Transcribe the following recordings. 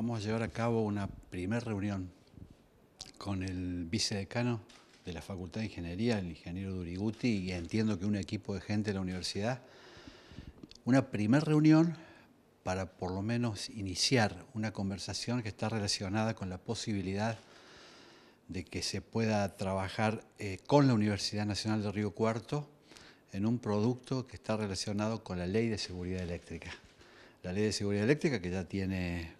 vamos a llevar a cabo una primera reunión con el vicedecano de la Facultad de Ingeniería, el ingeniero Duriguti, y entiendo que un equipo de gente de la universidad, una primera reunión para por lo menos iniciar una conversación que está relacionada con la posibilidad de que se pueda trabajar eh, con la Universidad Nacional de Río Cuarto en un producto que está relacionado con la Ley de Seguridad Eléctrica. La Ley de Seguridad Eléctrica, que ya tiene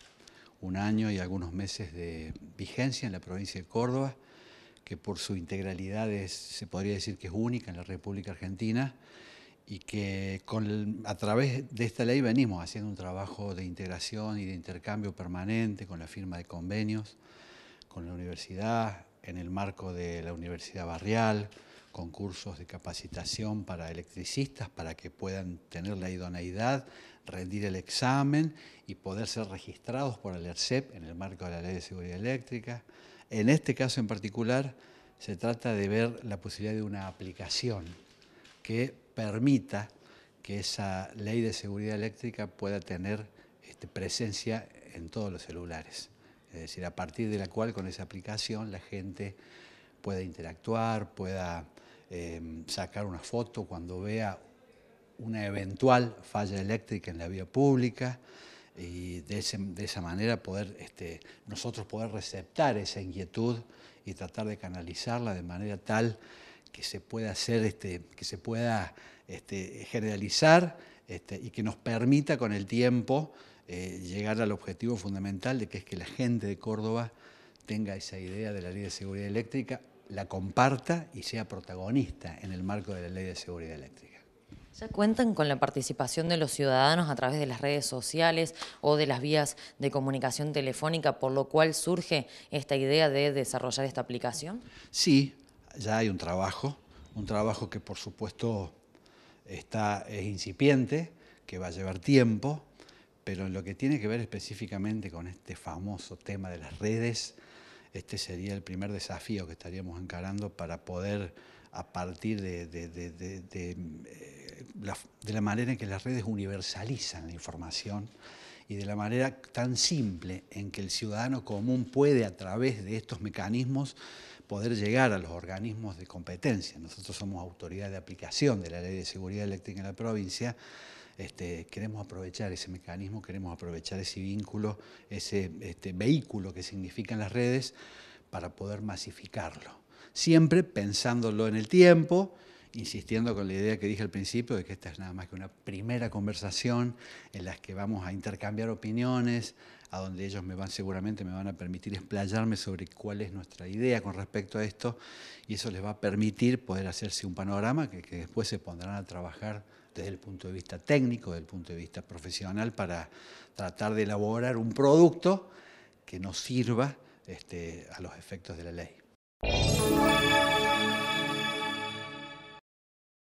un año y algunos meses de vigencia en la provincia de Córdoba, que por su integralidad es, se podría decir que es única en la República Argentina y que a través de esta ley venimos haciendo un trabajo de integración y de intercambio permanente con la firma de convenios, con la universidad, en el marco de la Universidad Barrial, concursos de capacitación para electricistas para que puedan tener la idoneidad, rendir el examen y poder ser registrados por el ERCEP en el marco de la Ley de Seguridad Eléctrica. En este caso en particular se trata de ver la posibilidad de una aplicación que permita que esa ley de seguridad eléctrica pueda tener este, presencia en todos los celulares. Es decir, a partir de la cual con esa aplicación la gente pueda interactuar, pueda em, sacar una foto cuando vea una eventual falla eléctrica en la vía pública y de, esa manera poder, este, nosotros poder receptar esa inquietud y tratar de canalizarla de manera tal que se pueda hacer, este, que se pueda este, generalizar y que nos permita con el tiempo eh, llegar al objetivo fundamental de que es que la gente de Córdoba tenga esa idea de la ley de seguridad eléctrica, la comparta y sea protagonista en el marco de la ley de seguridad eléctrica. ¿Ya cuentan con la participación de los ciudadanos a través de las redes sociales o de las vías de comunicación telefónica, por lo cual surge esta idea de desarrollar esta aplicación? Sí, ya hay un trabajo, un trabajo que por supuesto está, es incipiente, que va a llevar tiempo, pero en lo que tiene que ver específicamente con este famoso tema de las redes, este sería el primer desafío que estaríamos encarando para poder, a partir de, eh, la, la, manera en que las redes universalizan la información y de la manera tan simple en que el ciudadano común puede, a través de estos mecanismos, poder llegar a los organismos de competencia. Nosotros somos autoridad de aplicación de la Ley de Seguridad Eléctrica en la provincia este, queremos aprovechar ese mecanismo, queremos aprovechar ese vínculo, ese este, vehículo que significan las redes para poder masificarlo. Siempre pensándolo en el tiempo, insistiendo con la idea que dije al principio de que esta es nada más que una primera conversación en la que vamos a intercambiar opiniones, a donde ellos me van seguramente me van a permitir explayarme sobre cuál es nuestra idea con respecto a esto y eso les va a permitir poder hacerse un panorama que, que después se pondrán a trabajar desde el punto de vista técnico, desde el punto de vista profesional, para tratar de elaborar un producto que nos sirva este, a los efectos de la ley.